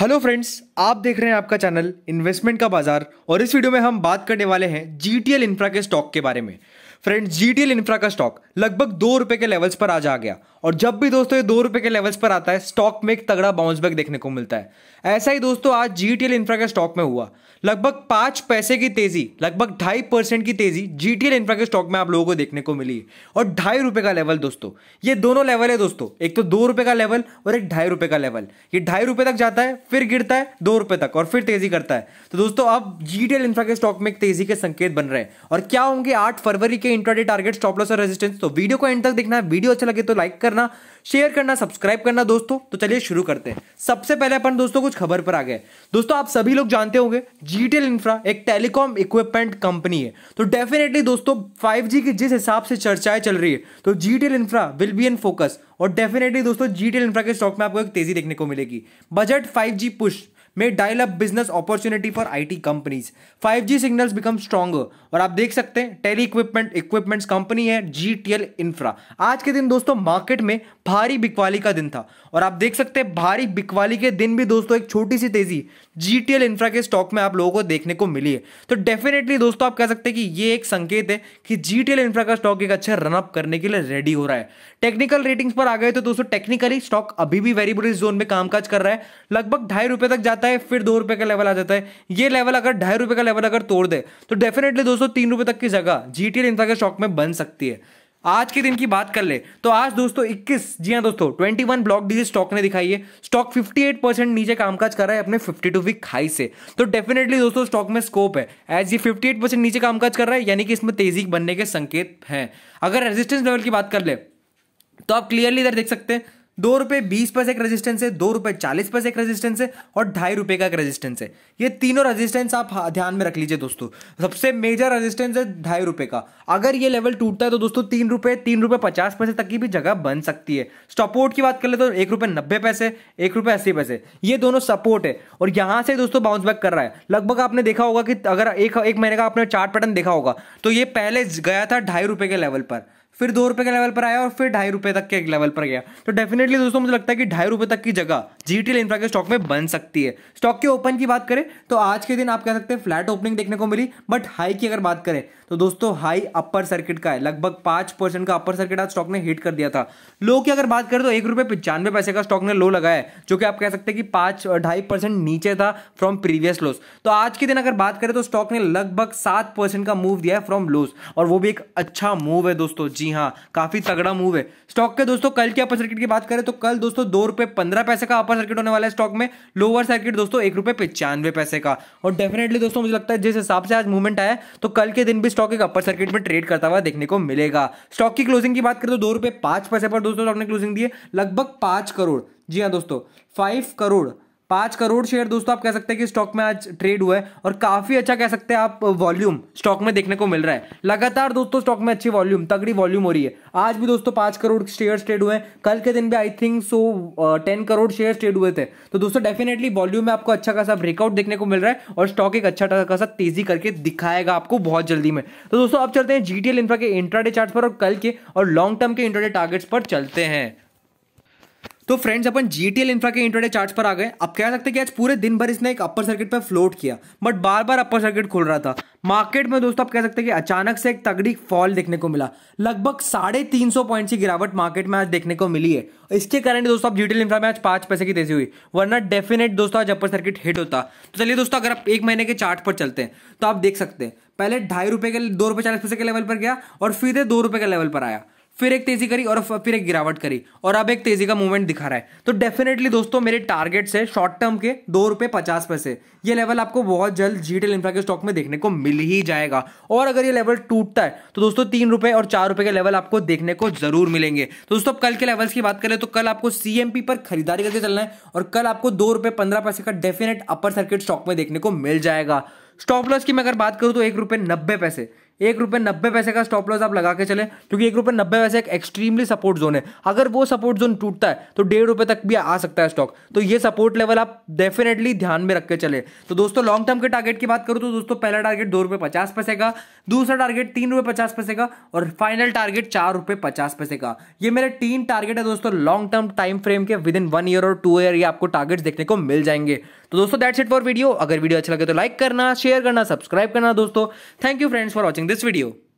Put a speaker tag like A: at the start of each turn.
A: hello friends आप देख रहे हैं आपका चैनल इन्वेस्टमेंट का बाजार और इस वीडियो में हम बात करने वाले हैं जीटीएल इंफ्रा के स्टॉक के बारे में फ्रेंड्स जीटीएल इंफ्रा का स्टॉक लगभग दो रुपए के लेवल्स पर आज आ गया और जब भी दोस्तों ये दो रुपए के लेवल्स पर आता है स्टॉक में एक तगड़ा बाउंस बैक देखने को मिलता है ऐसा ही दोस्तों आज जी टी इंफ्रा के स्टॉक में हुआ लगभग पांच पैसे की तेजी लगभग ढाई परसेंट की तेजी जी टी इंफ्रा के स्टॉक में आप लोगों को देखने को मिली और ढाई रुपए का लेवल दोस्तों ये दोनों लेवल है दोस्तों एक तो दो रुपए का लेवल और एक ढाई रुपए का लेवल ये ढाई रुपए तक जाता है फिर गिरता है दो रुपए तक और फिर तेजी करता है तो दोस्तों अब जी इंफ्रा के स्टॉक में एक तेजी के संकेत बन रहे हैं और क्या होंगे आठ फरवरी के इंटरडे टारगेट स्टॉप लॉस और रेजिस्टेंस तो वीडियो को एंड तक देखना है वीडियो अच्छा लगे तो लाइक कर करना शेयर करना सब्सक्राइब करना दोस्तों तो चलिए शुरू करते हैं सबसे पहले अपन दोस्तों कुछ खबर पर आ गए दोस्तों आप सभी लोग जानते होंगे जीटेल इंफ्रा एक टेलीकॉम इक्विपमेंट कंपनी है तो डेफिनेटली दोस्तों 5G की जिस हिसाब से चर्चाएं चल रही है तो GTL infra will be in focus और डेफिनेटली दोस्तों जीटेल इंफ्रा के स्टॉक में आपको एक तेजी देखने को मिलेगी बजट 5G पुश में dial up business opportunity for IT companies 5G signals become stronger और आप देख सकते हैं टेली इक्विपमेंट इक्विपमेंट्स कंपनी है जीटीएल इंफ्रा आज के दिन दोस्तों मार्केट में भारी बिकवाली का दिन था और आप देख सकते हैं भारी बिकवाली के दिन भी दोस्तों एक छोटी सी तेजी जीटीएल इंफ्रा के स्टॉक में आप लोगों को देखने को मिली है तो डेफिनेटली दोस्तों आप कह सकते हैं कि ये एक संकेत है कि जीटीएल इंफ्रा का स्टॉक एक अच्छा रनअप करने के लिए रेडी हो रहा है टेक्निकल रेटिंग्स पर आ गए तो दोस्तों टेक्निकली स्टॉक अभी भी बुरी जोन में कामकाज कर रहा है लगभग ढाई रुपए तक जाता जाता है फिर दो रुपए का लेवल आ जाता है ये लेवल अगर ढाई रुपए का लेवल अगर तोड़ दे तो डेफिनेटली दोस्तों तीन रुपए तक की जगह जीटीएल इंफ्रा के स्टॉक में बन सकती है आज के दिन की बात कर ले तो आज दोस्तों 21 जी हाँ दोस्तों 21 ब्लॉक डीजी स्टॉक ने दिखाई है स्टॉक 58 परसेंट नीचे कामकाज कर रहा है अपने 52 वीक हाई से तो डेफिनेटली दोस्तों स्टॉक में स्कोप है एज ये 58 परसेंट नीचे कामकाज कर रहा है यानी कि इसमें तेजी बनने के संकेत हैं अगर रेजिस्टेंस लेवल की बात कर ले तो आप क्लियरली इधर देख सकते हैं दो रुपये बीस पैसे का रेजिस्टेंस है दो रुपये चालीस पैसे का रेजिस्टेंस है और ढाई रुपये का एक रेजिस्टेंस है ये तीनों रेजिस्टेंस आप हाँ, ध्यान में रख लीजिए दोस्तों सबसे मेजर रेजिस्टेंस है ढाई रुपये का अगर ये लेवल टूटता है तो दोस्तों तीन रुपये तीन रुपये पचास पैसे तक की भी जगह बन सकती है सपोर्ट की बात कर ले तो एक रुपये नब्बे पैसे एक रुपये अस्सी पैसे ये दोनों सपोर्ट है और यहाँ से दोस्तों बाउंस बैक कर रहा है लगभग आपने देखा होगा कि अगर एक महीने का आपने चार्ट पैटर्न देखा होगा तो ये पहले गया था ढाई रुपये के लेवल पर फिर दो रुपए के लेवल पर आया और फिर ढाई रुपए तक के लेवल पर गया तो डेफिनेटली दोस्तों मुझे लगता है कि ढाई रुपए तक की जगह जी टी इंफ्रा के स्टॉक में बन सकती है स्टॉक के ओपन की बात करें तो आज के दिन आप कह सकते हैं फ्लैट ओपनिंग देखने को मिली बट हाई की अगर बात करें तो दोस्तों हाई अपर सर्किट का है लगभग पांच परसेंट का अपर सर्किट आज स्टॉक ने हिट कर दिया था लो की अगर बात करें तो एक रुपये पंचानवे पैसे का स्टॉक ने लो लगाया है जो कि आप कह सकते हैं कि पांच ढाई परसेंट नीचे था फ्रॉम प्रीवियस लोस तो आज के दिन अगर बात करें तो स्टॉक ने लगभग सात परसेंट का मूव दिया है फ्रॉम लोस और वो भी एक अच्छा मूव है दोस्तों जी हाँ काफी तगड़ा मूव है स्टॉक के दोस्तों कल के अपर सर्किट की बात करें तो कल दोस्तों दो रुपए पंद्रह पैसे का अपर सर्किट होने वाला है स्टॉक में लोअर सर्किट दोस्तों एक रुपए पचानवे पैसे का और डेफिनेटली दोस्तों मुझे लगता है जिस हिसाब से आज मूवमेंट आया तो कल के दिन भी स्टॉक एक अपर सर्किट में ट्रेड करता हुआ देखने को मिलेगा स्टॉक की क्लोजिंग की बात करें तो दो रुपए पांच पैसे पर दोस्तों स्टॉक ने क्लोजिंग दी लगभग पांच करोड़ जी हाँ दोस्तों फाइव करोड़ पांच करोड़ शेयर दोस्तों आप कह सकते हैं कि स्टॉक में आज ट्रेड हुआ है और काफी अच्छा कह सकते हैं आप वॉल्यूम स्टॉक में देखने को मिल रहा है लगातार दोस्तों स्टॉक में अच्छी वॉल्यूम तगड़ी वॉल्यूम हो रही है आज भी दोस्तों पांच करोड़ शेयर ट्रेड हुए हैं कल के दिन भी I think so ten crore share trade हुए थे तो दोस्तों डेफिनेटली वॉल्यूम में आपको अच्छा खासा ब्रेकआउट देखने को मिल रहा है और स्टॉक एक अच्छा खासा तेजी करके दिखाएगा आपको बहुत जल्दी में तो दोस्तों आप चलते हैं जीटीएल इंफ्रा के इंट्राडे चार्ट पर और कल के और लॉन्ग टर्म के इंट्राडे टारगेट्स पर चलते हैं तो फ्रेंड्स अपन जी टी एल इंफ्रा के इंटरडे चार्ट पर आ गए अब कह सकते हैं कि आज पूरे दिन भर इसने एक अपर सर्किट पर फ्लोट किया बट बार बार अपर सर्किट खोल रहा था मार्केट में दोस्तों आप कह सकते हैं कि अचानक से एक तगड़ी फॉल देखने को मिला लगभग साढ़े तीन सौ पॉइंट की गिरावट मार्केट में आज देखने को मिली है इसके कारण दोस्तों आप जीटीएल इंफ्रा में आज पांच पैसे की तेजी हुई वरना डेफिनेट दोस्तों आज अपर सर्किट हिट होता तो चलिए दोस्तों अगर आप एक महीने के चार्ट पर चलते हैं तो आप देख सकते हैं पहले ढाई रुपए के दो रुपए चालीस पैसे के लेवल पर गया और फिर दो रुपए के लेवल पर आया फिर एक तेजी करी और फिर एक गिरावट करी और अब एक तेजी का मूवमेंट दिखा रहा है तो डेफिनेटली दोस्तों मेरे टारगेट्स है शॉर्ट टर्म के दो रुपए पचास पैसे ये लेवल आपको बहुत जल्द जीटेल इंफ्रा के स्टॉक में देखने को मिल ही जाएगा और अगर ये लेवल टूटता है तो दोस्तों तीन रुपए और चार रुपए के लेवल आपको देखने को जरूर मिलेंगे तो दोस्तों कल के लेवल्स की बात करें तो कल आपको सीएमपी पर खरीदारी करके चलना है और कल आपको दो रुपए पंद्रह पैसे का डेफिनेट अपर सर्किट स्टॉक में देखने को मिल जाएगा स्टॉप लॉस की मैं अगर बात करूँ तो एक रुपये नब्बे पैसे एक रुपये नब्बे पैसे का स्टॉप लॉस आप लगा के चले क्योंकि एक रुपये नब्बे पैसे एक एक्सट्रीमली सपोर्ट जोन है अगर वो सपोर्ट जोन टूटता है तो डेढ़ रुपये तक भी आ सकता है स्टॉक तो ये सपोर्ट लेवल आप डेफिनेटली ध्यान में रख के चले तो दोस्तों लॉन्ग टर्म के टारगेट की बात करूँ तो दोस्तों पहला टारगेट दो रुपये पचास पैसे का दूसरा टारगेट तीन रुपये पचास पैसे का और फाइनल टारगेट चार रुपये पचास पैसे का ये मेरे तीन टारगेट है दोस्तों लॉन्ग टर्म टाइम फ्रेम के विद इन वन ईयर और टू ईयर ये आपको टारगेट्स देखने को मिल जाएंगे तो दोस्तों दैट्स इट फॉर वीडियो अगर वीडियो अच्छा लगे तो लाइक करना शेयर करना सब्सक्राइब करना दोस्तों thank you friends for watching this video